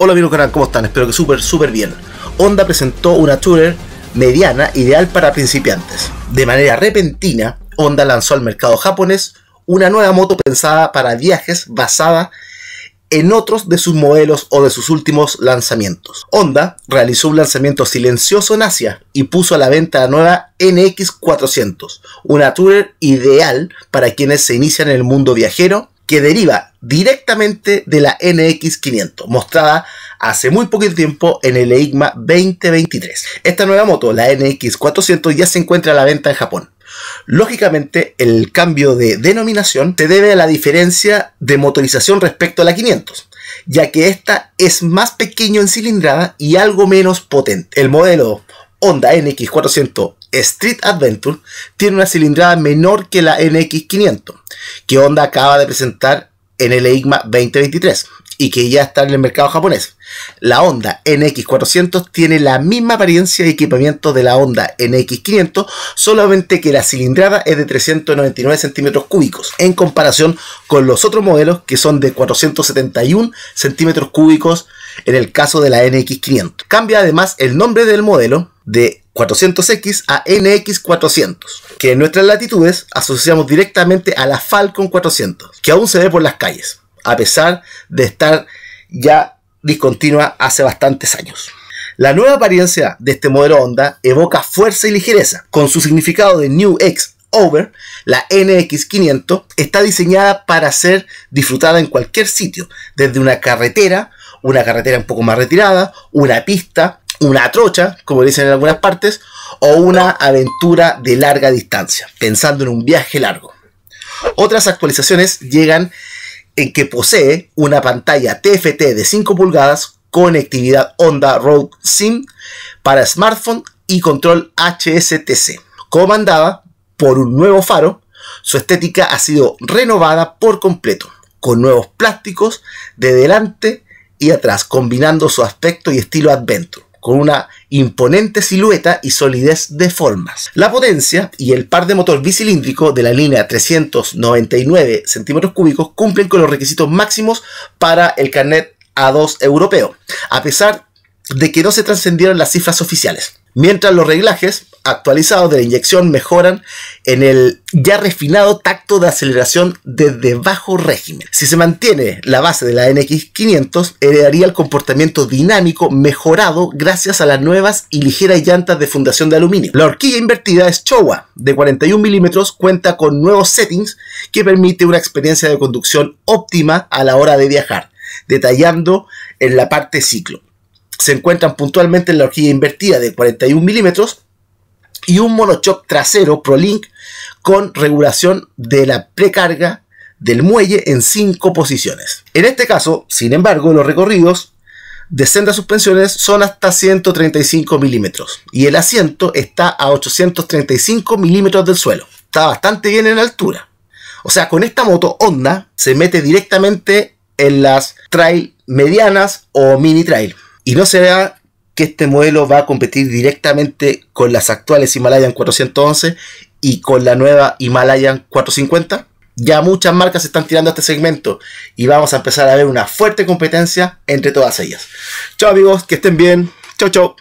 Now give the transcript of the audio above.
Hola amigos canal, ¿cómo están? Espero que súper, súper bien. Honda presentó una Tourer mediana ideal para principiantes. De manera repentina, Honda lanzó al mercado japonés una nueva moto pensada para viajes basada en otros de sus modelos o de sus últimos lanzamientos. Honda realizó un lanzamiento silencioso en Asia y puso a la venta la nueva NX400, una tourer ideal para quienes se inician en el mundo viajero que deriva directamente de la NX500, mostrada hace muy poco tiempo en el EIGMA 2023. Esta nueva moto, la NX400, ya se encuentra a la venta en Japón. Lógicamente, el cambio de denominación se debe a la diferencia de motorización respecto a la 500, ya que esta es más pequeña en cilindrada y algo menos potente. El modelo Honda NX400 Street Adventure tiene una cilindrada menor que la NX500, que Honda acaba de presentar en el EIGMA 2023 y que ya está en el mercado japonés. La Honda NX400 tiene la misma apariencia y equipamiento de la Honda NX500, solamente que la cilindrada es de 399 centímetros cúbicos, en comparación con los otros modelos que son de 471 centímetros cúbicos en el caso de la NX500. Cambia además el nombre del modelo de 400X a NX400, que en nuestras latitudes asociamos directamente a la Falcon 400, que aún se ve por las calles, a pesar de estar ya discontinua hace bastantes años. La nueva apariencia de este modelo Honda evoca fuerza y ligereza. Con su significado de New X Over, la NX500 está diseñada para ser disfrutada en cualquier sitio, desde una carretera, una carretera un poco más retirada, una pista, una trocha, como dicen en algunas partes, o una aventura de larga distancia, pensando en un viaje largo. Otras actualizaciones llegan en que posee una pantalla TFT de 5 pulgadas, conectividad Honda Road SIM para smartphone y control HSTC, comandada por un nuevo faro. Su estética ha sido renovada por completo, con nuevos plásticos de delante y atrás, combinando su aspecto y estilo adventure con una imponente silueta y solidez de formas. La potencia y el par de motor bicilíndrico de la línea 399 centímetros cúbicos cumplen con los requisitos máximos para el carnet A2 europeo, a pesar de que no se trascendieron las cifras oficiales. Mientras los reglajes actualizados de la inyección mejoran en el ya refinado tacto de aceleración desde bajo régimen. Si se mantiene la base de la NX500, heredaría el comportamiento dinámico mejorado gracias a las nuevas y ligeras llantas de fundación de aluminio. La horquilla invertida es Chowa, de 41 mm, cuenta con nuevos settings que permite una experiencia de conducción óptima a la hora de viajar, detallando en la parte ciclo. Se encuentran puntualmente en la horquilla invertida de 41 milímetros y un monochoc trasero Pro-Link con regulación de la precarga del muelle en cinco posiciones. En este caso, sin embargo, los recorridos de sendas suspensiones son hasta 135 milímetros y el asiento está a 835 milímetros del suelo. Está bastante bien en altura. O sea, con esta moto Honda se mete directamente en las trail medianas o mini trail y no se vea que este modelo va a competir directamente con las actuales Himalayan 411 y con la nueva Himalayan 450. Ya muchas marcas están tirando a este segmento y vamos a empezar a ver una fuerte competencia entre todas ellas. Chao amigos, que estén bien. Chao, chao.